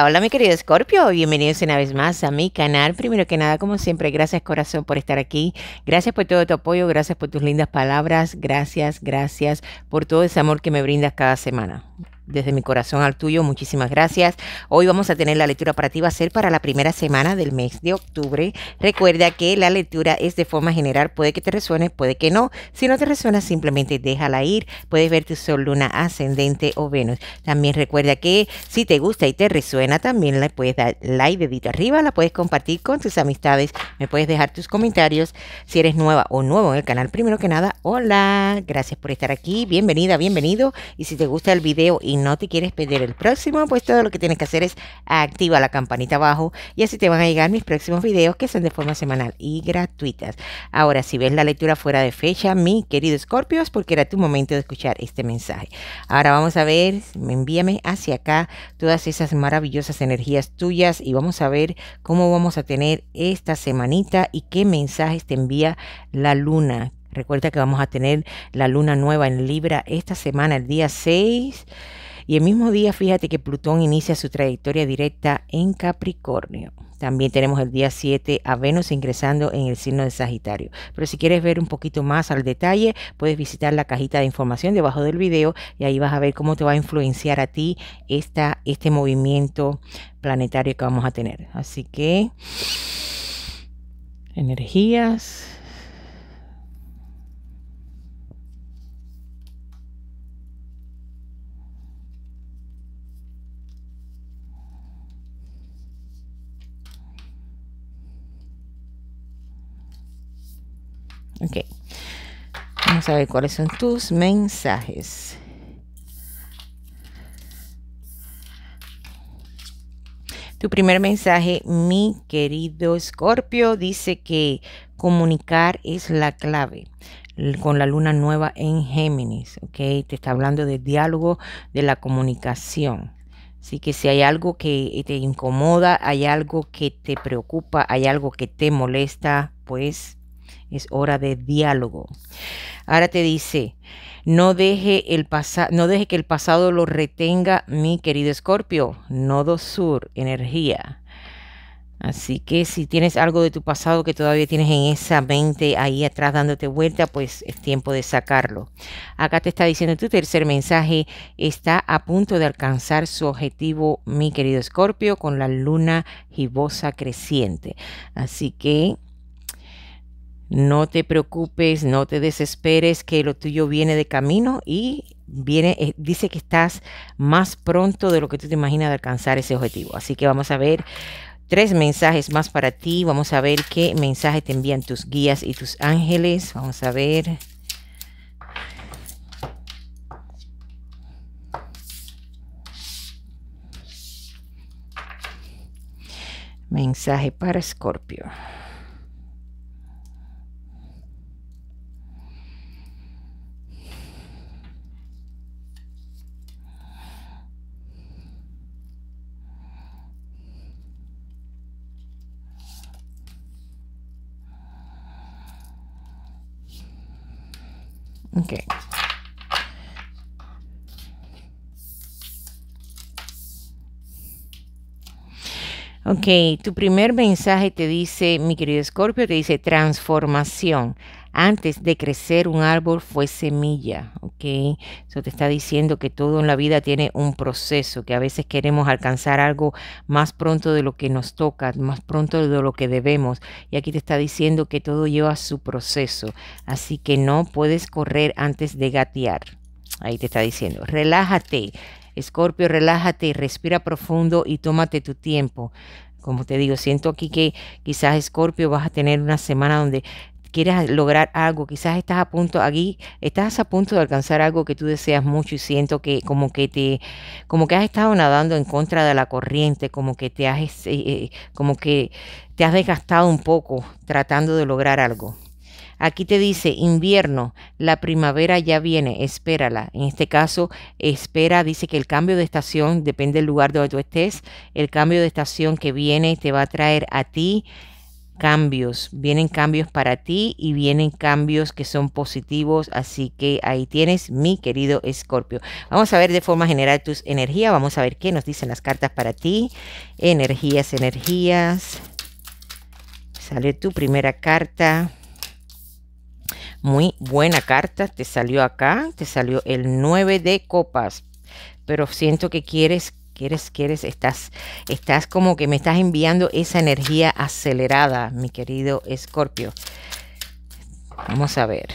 Hola mi querido Scorpio, bienvenidos una vez más a mi canal. Primero que nada, como siempre, gracias corazón por estar aquí. Gracias por todo tu apoyo, gracias por tus lindas palabras, gracias, gracias por todo ese amor que me brindas cada semana desde mi corazón al tuyo, muchísimas gracias. Hoy vamos a tener la lectura para ti, va a ser para la primera semana del mes de octubre. Recuerda que la lectura es de forma general, puede que te resuene, puede que no. Si no te resuena, simplemente déjala ir. Puedes ver tu sol, luna, ascendente o Venus. También recuerda que si te gusta y te resuena, también le puedes dar like, dedito arriba, la puedes compartir con tus amistades, me puedes dejar tus comentarios. Si eres nueva o nuevo en el canal, primero que nada, hola, gracias por estar aquí, bienvenida, bienvenido. Y si te gusta el video y no te quieres perder el próximo, pues todo lo que tienes que hacer es activa la campanita abajo y así te van a llegar mis próximos videos que son de forma semanal y gratuitas. Ahora, si ves la lectura fuera de fecha, mi querido Scorpio, es porque era tu momento de escuchar este mensaje. Ahora vamos a ver, envíame hacia acá todas esas maravillosas energías tuyas y vamos a ver cómo vamos a tener esta semanita y qué mensajes te envía la luna. Recuerda que vamos a tener la luna nueva en Libra esta semana, el día 6 y el mismo día, fíjate que Plutón inicia su trayectoria directa en Capricornio. También tenemos el día 7 a Venus ingresando en el signo de Sagitario. Pero si quieres ver un poquito más al detalle, puedes visitar la cajita de información debajo del video y ahí vas a ver cómo te va a influenciar a ti este movimiento planetario que vamos a tener. Así que energías Ok. Vamos a ver cuáles son tus mensajes. Tu primer mensaje, mi querido Escorpio, dice que comunicar es la clave con la luna nueva en Géminis, ¿ok? Te está hablando de diálogo, de la comunicación. Así que si hay algo que te incomoda, hay algo que te preocupa, hay algo que te molesta, pues es hora de diálogo. Ahora te dice, no deje, el no deje que el pasado lo retenga, mi querido Escorpio, nodo sur, energía. Así que si tienes algo de tu pasado que todavía tienes en esa mente ahí atrás dándote vuelta, pues es tiempo de sacarlo. Acá te está diciendo tu tercer mensaje, está a punto de alcanzar su objetivo, mi querido Escorpio, con la luna gibosa creciente. Así que no te preocupes, no te desesperes, que lo tuyo viene de camino y viene, eh, dice que estás más pronto de lo que tú te imaginas de alcanzar ese objetivo. Así que vamos a ver tres mensajes más para ti. Vamos a ver qué mensaje te envían tus guías y tus ángeles. Vamos a ver. Mensaje para Scorpio. Ok, tu primer mensaje te dice, mi querido Escorpio, te dice transformación. Antes de crecer un árbol fue semilla, ¿ok? Eso te está diciendo que todo en la vida tiene un proceso, que a veces queremos alcanzar algo más pronto de lo que nos toca, más pronto de lo que debemos. Y aquí te está diciendo que todo lleva su proceso, así que no puedes correr antes de gatear. Ahí te está diciendo, relájate, Escorpio, relájate, respira profundo y tómate tu tiempo. Como te digo, siento aquí que quizás Escorpio vas a tener una semana donde quieres lograr algo, quizás estás a punto aquí, estás a punto de alcanzar algo que tú deseas mucho y siento que como que te, como que has estado nadando en contra de la corriente, como que te has, eh, eh, como que te has desgastado un poco tratando de lograr algo. Aquí te dice invierno, la primavera ya viene, espérala. En este caso, espera, dice que el cambio de estación, depende del lugar donde tú estés, el cambio de estación que viene te va a traer a ti cambios, vienen cambios para ti y vienen cambios que son positivos, así que ahí tienes mi querido Escorpio. Vamos a ver de forma general tus energías, vamos a ver qué nos dicen las cartas para ti. Energías, energías. Sale tu primera carta. Muy buena carta, te salió acá, te salió el 9 de copas, pero siento que quieres, quieres, quieres, estás, estás como que me estás enviando esa energía acelerada, mi querido Escorpio. Vamos a ver.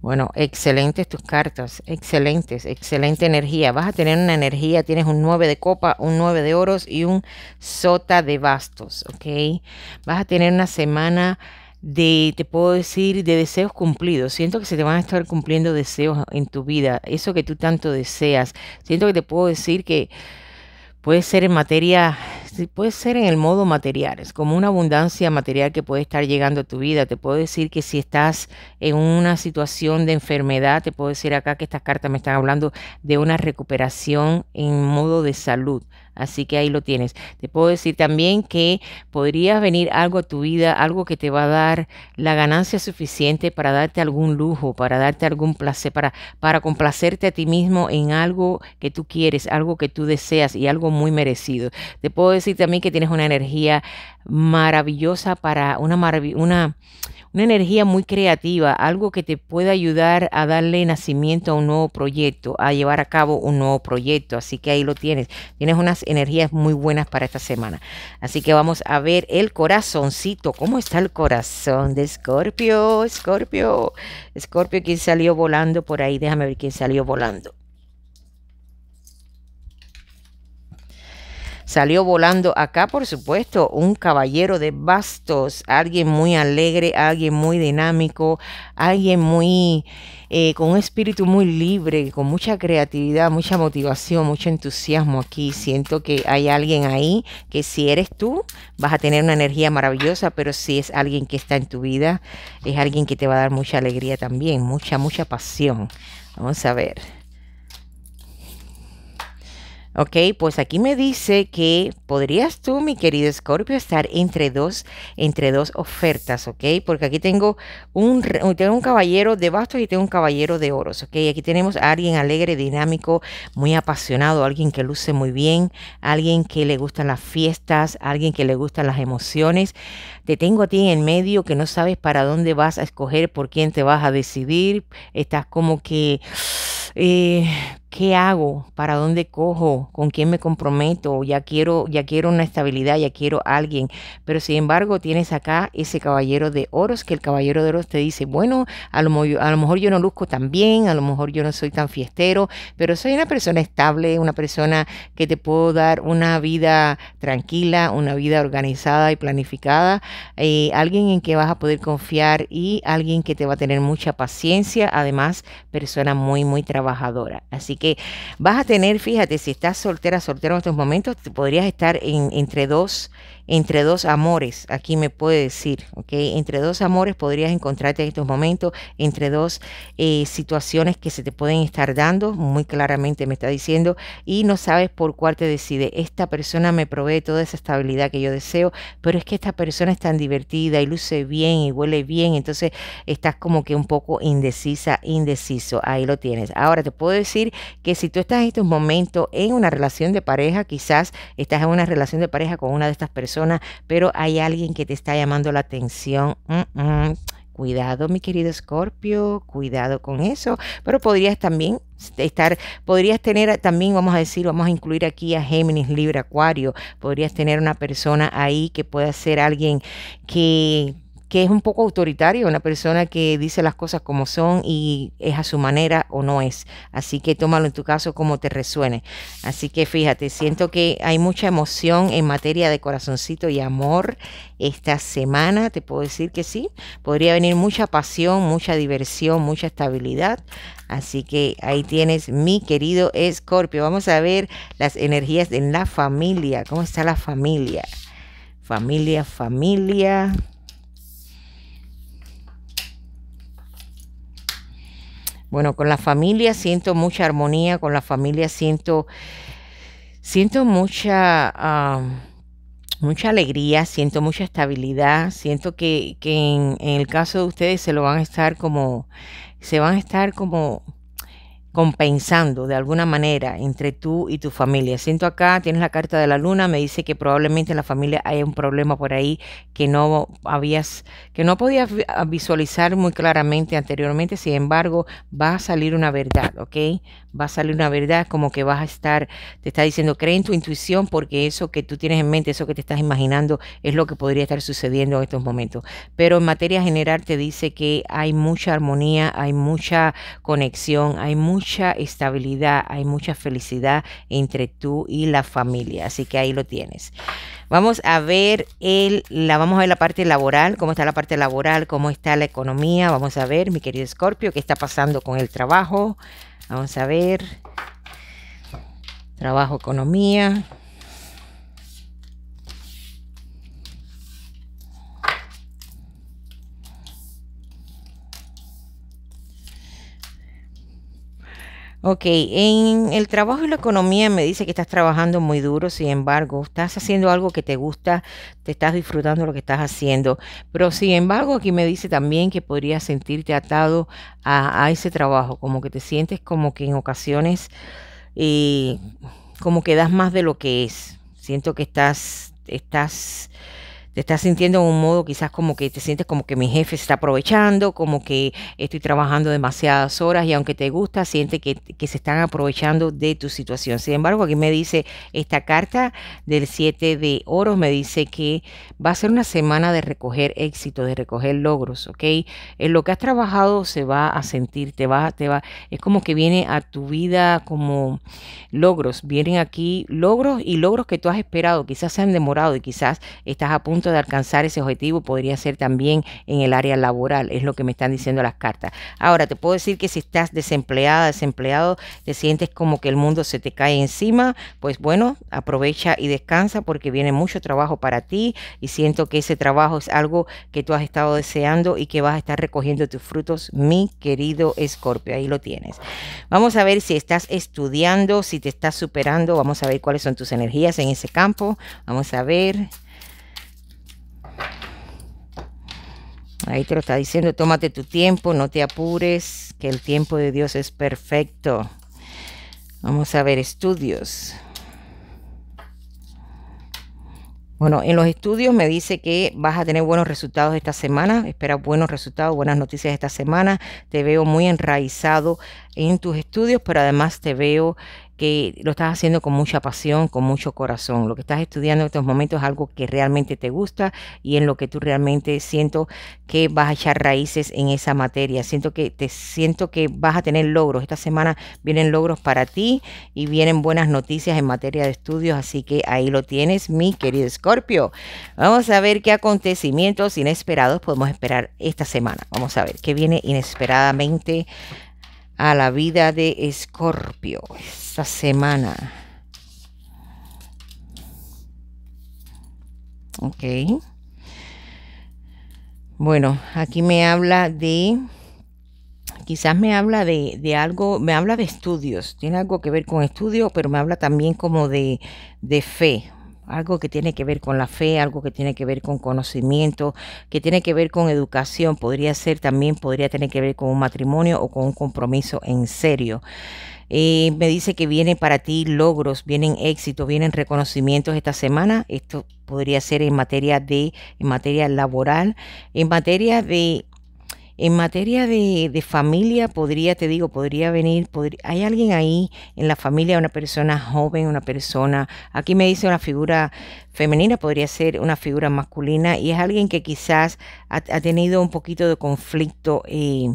Bueno, excelentes tus cartas, excelentes, excelente energía. Vas a tener una energía, tienes un 9 de copa, un 9 de oros y un sota de bastos, ¿ok? Vas a tener una semana de, te puedo decir, de deseos cumplidos. Siento que se te van a estar cumpliendo deseos en tu vida, eso que tú tanto deseas. Siento que te puedo decir que puede ser en materia puede ser en el modo material, es como una abundancia material que puede estar llegando a tu vida. Te puedo decir que si estás en una situación de enfermedad, te puedo decir acá que estas cartas me están hablando de una recuperación en modo de salud. Así que ahí lo tienes. Te puedo decir también que podría venir algo a tu vida, algo que te va a dar la ganancia suficiente para darte algún lujo, para darte algún placer, para, para complacerte a ti mismo en algo que tú quieres, algo que tú deseas y algo muy merecido. Te puedo decir también que tienes una energía maravillosa para una, una, una energía muy creativa, algo que te pueda ayudar a darle nacimiento a un nuevo proyecto, a llevar a cabo un nuevo proyecto. Así que ahí lo tienes. Tienes unas energías muy buenas para esta semana. Así que vamos a ver el corazoncito. ¿Cómo está el corazón de Scorpio? Scorpio. Scorpio, ¿quién salió volando por ahí. Déjame ver quién salió volando. Salió volando acá, por supuesto, un caballero de bastos, alguien muy alegre, alguien muy dinámico, alguien muy eh, con un espíritu muy libre, con mucha creatividad, mucha motivación, mucho entusiasmo aquí. Siento que hay alguien ahí que si eres tú, vas a tener una energía maravillosa, pero si es alguien que está en tu vida, es alguien que te va a dar mucha alegría también, mucha, mucha pasión. Vamos a ver. Ok, pues aquí me dice que podrías tú, mi querido Scorpio, estar entre dos, entre dos ofertas, ok, porque aquí tengo un, tengo un caballero de bastos y tengo un caballero de oros, ok, aquí tenemos a alguien alegre, dinámico, muy apasionado, alguien que luce muy bien, alguien que le gustan las fiestas, alguien que le gustan las emociones, te tengo a ti en el medio que no sabes para dónde vas a escoger, por quién te vas a decidir, estás como que... Eh, ¿qué hago? ¿Para dónde cojo? ¿Con quién me comprometo? Ya quiero, ya quiero una estabilidad, ya quiero alguien. Pero sin embargo, tienes acá ese caballero de oros que el caballero de oros te dice, bueno, a lo, mejor yo no luzco tan bien, a lo mejor yo no soy tan fiestero, pero soy una persona estable, una persona que te puedo dar una vida tranquila, una vida organizada y planificada, eh, alguien en que vas a poder confiar y alguien que te va a tener mucha paciencia, además persona muy, muy trabajadora. Así que vas a tener, fíjate, si estás soltera, soltero en estos momentos, podrías estar en, entre dos entre dos amores, aquí me puede decir, ¿ok? Entre dos amores podrías encontrarte en estos momentos, entre dos eh, situaciones que se te pueden estar dando, muy claramente me está diciendo, y no sabes por cuál te decide. Esta persona me provee toda esa estabilidad que yo deseo, pero es que esta persona es tan divertida y luce bien y huele bien, entonces estás como que un poco indecisa, indeciso, ahí lo tienes. Ahora te puedo decir que si tú estás en estos momentos en una relación de pareja, quizás estás en una relación de pareja con una de estas personas, pero hay alguien que te está llamando la atención. Mm, mm. Cuidado, mi querido Escorpio, cuidado con eso. Pero podrías también estar, podrías tener también, vamos a decir, vamos a incluir aquí a Géminis, Libre Acuario. Podrías tener una persona ahí que pueda ser alguien que que es un poco autoritario, una persona que dice las cosas como son y es a su manera o no es. Así que tómalo en tu caso como te resuene. Así que fíjate, siento que hay mucha emoción en materia de corazoncito y amor esta semana, te puedo decir que sí. Podría venir mucha pasión, mucha diversión, mucha estabilidad. Así que ahí tienes mi querido Escorpio. Vamos a ver las energías en la familia. ¿Cómo está la familia? Familia, familia. Bueno, con la familia siento mucha armonía, con la familia siento, siento mucha, mucha alegría, siento mucha estabilidad, siento que, en, en, el caso de ustedes se lo van a estar como, se van a estar como compensando de alguna manera entre tú y tu familia. Siento acá, tienes la carta de la luna, me dice que probablemente en la familia hay un problema por ahí que no habías, que no podías ah, visualizar muy claramente anteriormente, sin embargo, va a salir una verdad, ¿ok? Va a salir una verdad como que vas a estar, te está diciendo, cree en tu intuición porque eso que tú tienes en mente, eso que te estás imaginando, es lo que podría estar sucediendo en estos momentos. Pero en materia general te dice que hay mucha armonía, hay mucha conexión, hay mucha estabilidad, hay mucha felicidad entre tú y la familia. Así que ahí lo tienes. Vamos a ver el, la, vamos a ver la parte laboral, cómo está la parte laboral, cómo está la economía. Vamos a ver, mi querido escorpio qué está pasando con el trabajo. Vamos a ver. Trabajo, economía. Ok, en el trabajo y la economía me dice que estás trabajando muy duro, sin embargo, estás haciendo algo que te gusta, te estás disfrutando lo que estás haciendo, pero sin embargo aquí me dice también que podrías sentirte atado a, ese trabajo, como que te sientes como que en ocasiones, eh, como que das más de lo que es. Siento que estás, estás te estás sintiendo en un modo quizás como que te sientes como que mi jefe está aprovechando, como que estoy trabajando demasiadas horas y aunque te gusta, siente que, se están aprovechando de tu situación. Sin embargo, aquí me dice esta carta del 7 de oro, me dice que va a ser una semana de recoger éxito, de recoger logros, ¿ok? En lo que has trabajado se va a sentir, te va, te va, es como que viene a tu vida como logros, vienen aquí logros y logros que tú has esperado, quizás se han demorado y quizás estás a punto de alcanzar ese objetivo podría ser también en el área laboral, es lo que me están diciendo las cartas. Ahora, te puedo decir que si estás desempleada, desempleado, te sientes como que el mundo se te cae encima, pues bueno, aprovecha y descansa porque viene mucho trabajo para ti y siento que ese trabajo es algo que tú has estado deseando y que vas a estar recogiendo tus frutos, mi querido Escorpio, ahí lo tienes. Vamos a ver si estás estudiando, si te estás superando, vamos a ver cuáles son tus energías en ese campo, vamos a ver. Ahí te lo está diciendo, tómate tu tiempo, no te apures, que el tiempo de Dios es perfecto. Vamos a ver estudios. Bueno, en los estudios me dice que vas a tener buenos resultados esta semana, espera buenos resultados, buenas noticias esta semana. Te veo muy enraizado en tus estudios, pero además te veo que lo estás haciendo con mucha pasión, con mucho corazón. Lo que estás estudiando en estos momentos es algo que realmente te gusta y en lo que tú realmente siento que vas a echar raíces en esa materia. Siento que te siento que vas a tener logros. Esta semana vienen logros para ti y vienen buenas noticias en materia de estudios, así que ahí lo tienes, mi querido Escorpio. Vamos a ver qué acontecimientos inesperados podemos esperar esta semana. Vamos a ver qué viene inesperadamente a la vida de Escorpio esta semana. Ok. Bueno, aquí me habla de, quizás me habla de, algo, me habla de estudios, tiene algo que ver con estudios, pero me habla también como de, de fe, algo que tiene que ver con la fe, algo que tiene que ver con conocimiento, que tiene que ver con educación, podría ser también, podría tener que ver con un matrimonio o con un compromiso en serio. Eh, me dice que vienen para ti logros, vienen éxitos, vienen reconocimientos esta semana. Esto podría ser en materia de, en materia laboral, en materia de en materia de, familia, podría, te digo, podría venir, podría, hay alguien ahí en la familia, una persona joven, una persona, aquí me dice una figura femenina, podría ser una figura masculina, y es alguien que quizás ha, tenido un poquito de conflicto eh,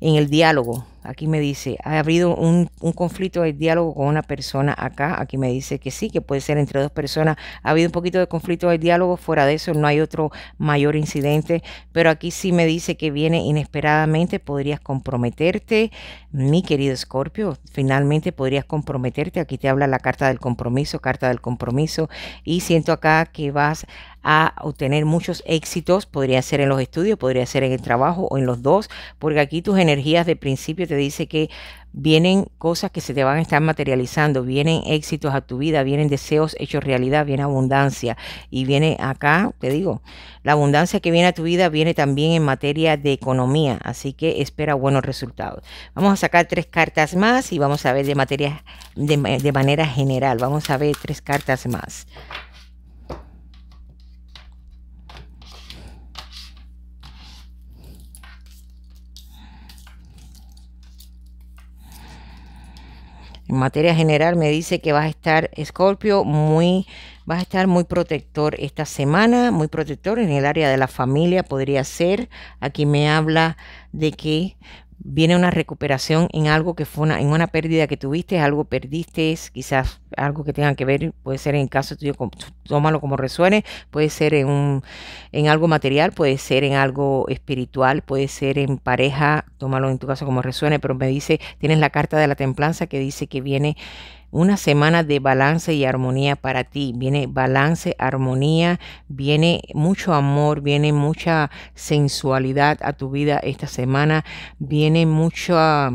en el diálogo, Aquí me dice, ha habido un, conflicto de diálogo con una persona acá. Aquí me dice que sí, que puede ser entre dos personas. Ha habido un poquito de conflicto de diálogo. Fuera de eso, no hay otro mayor incidente. Pero aquí sí me dice que viene inesperadamente. Podrías comprometerte, mi querido Escorpio. Finalmente podrías comprometerte. Aquí te habla la carta del compromiso, carta del compromiso. Y siento acá que vas a obtener muchos éxitos, podría ser en los estudios, podría ser en el trabajo o en los dos, porque aquí tus energías de principio te dice que vienen cosas que se te van a estar materializando, vienen éxitos a tu vida, vienen deseos hechos realidad, viene abundancia y viene acá, te digo, la abundancia que viene a tu vida viene también en materia de economía, así que espera buenos resultados. Vamos a sacar tres cartas más y vamos a ver de materia de, de manera general, vamos a ver tres cartas más. en materia general me dice que vas a estar, escorpio muy, vas a estar muy protector esta semana, muy protector en el área de la familia podría ser. Aquí me habla de que viene una recuperación en algo que fue una, en una pérdida que tuviste, algo perdiste, quizás algo que tenga que ver, puede ser en caso tuyo, tómalo como resuene, puede ser en, un, en algo material, puede ser en algo espiritual, puede ser en pareja, tómalo en tu caso como resuene, pero me dice, tienes la carta de la templanza que dice que viene una semana de balance y armonía para ti. Viene balance, armonía, viene mucho amor, viene mucha sensualidad a tu vida esta semana, viene mucha...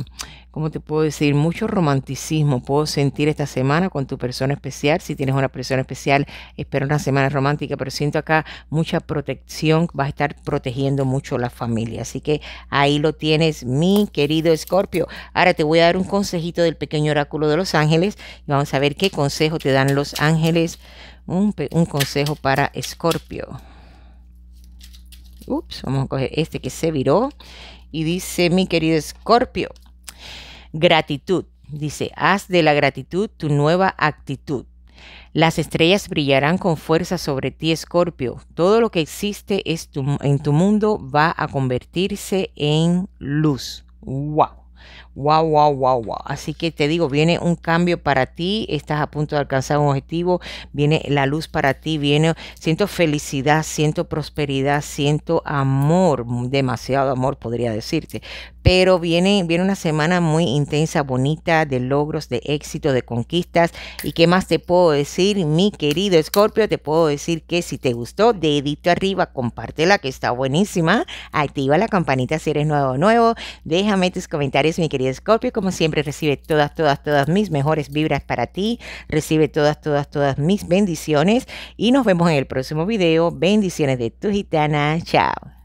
¿cómo te puedo decir? Mucho romanticismo puedo sentir esta semana con tu persona especial. Si tienes una persona especial, espero una semana romántica, pero siento acá mucha protección. va a estar protegiendo mucho la familia. Así que ahí lo tienes, mi querido Escorpio. Ahora te voy a dar un consejito del pequeño oráculo de Los Ángeles y vamos a ver qué consejo te dan Los Ángeles. Un, consejo para Escorpio. Ups, vamos a coger este que se viró. Y dice, mi querido Escorpio, Gratitud. Dice, haz de la gratitud tu nueva actitud. Las estrellas brillarán con fuerza sobre ti, Escorpio. Todo lo que existe en tu mundo va a convertirse en luz. ¡Wow! Wow, wow, wow, wow. Así que te digo, viene un cambio para ti, estás a punto de alcanzar un objetivo, viene la luz para ti, viene, siento felicidad, siento prosperidad, siento amor, demasiado amor podría decirte, pero viene, viene una semana muy intensa, bonita, de logros, de éxito, de conquistas. ¿Y qué más te puedo decir, mi querido escorpio Te puedo decir que si te gustó, dedito arriba, compártela que está buenísima, activa la campanita si eres nuevo o nuevo, déjame tus comentarios, mi querido Escorpio, como siempre, recibe todas, todas, todas mis mejores vibras para ti. Recibe todas, todas, todas mis bendiciones. Y nos vemos en el próximo video. Bendiciones de tu gitana. Chao.